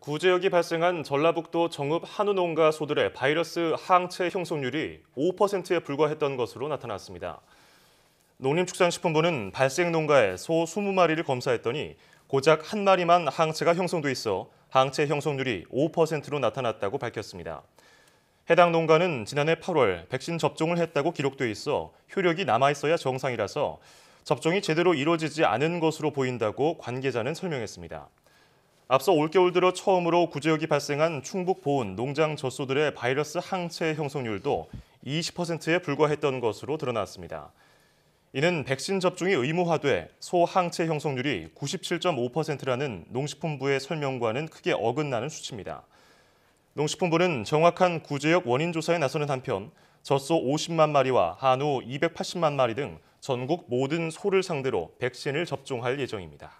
구제역이 발생한 전라북도 정읍 한우 농가 소들의 바이러스 항체 형성률이 5%에 불과했던 것으로 나타났습니다. 농림축산식품부는 발생 농가에 소 20마리를 검사했더니 고작 한 마리만 항체가 형성돼 있어 항체 형성률이 5%로 나타났다고 밝혔습니다. 해당 농가는 지난해 8월 백신 접종을 했다고 기록돼 있어 효력이 남아 있어야 정상이라서 접종이 제대로 이루어지지 않은 것으로 보인다고 관계자는 설명했습니다. 앞서 올겨울 들어 처음으로 구제역이 발생한 충북 보은 농장 젖소들의 바이러스 항체 형성률도 20%에 불과했던 것으로 드러났습니다. 이는 백신 접종이 의무화돼 소 항체 형성률이 97.5%라는 농식품부의 설명과는 크게 어긋나는 수치입니다. 농식품부는 정확한 구제역 원인 조사에 나서는 한편 젖소 50만 마리와 한우 280만 마리 등 전국 모든 소를 상대로 백신을 접종할 예정입니다.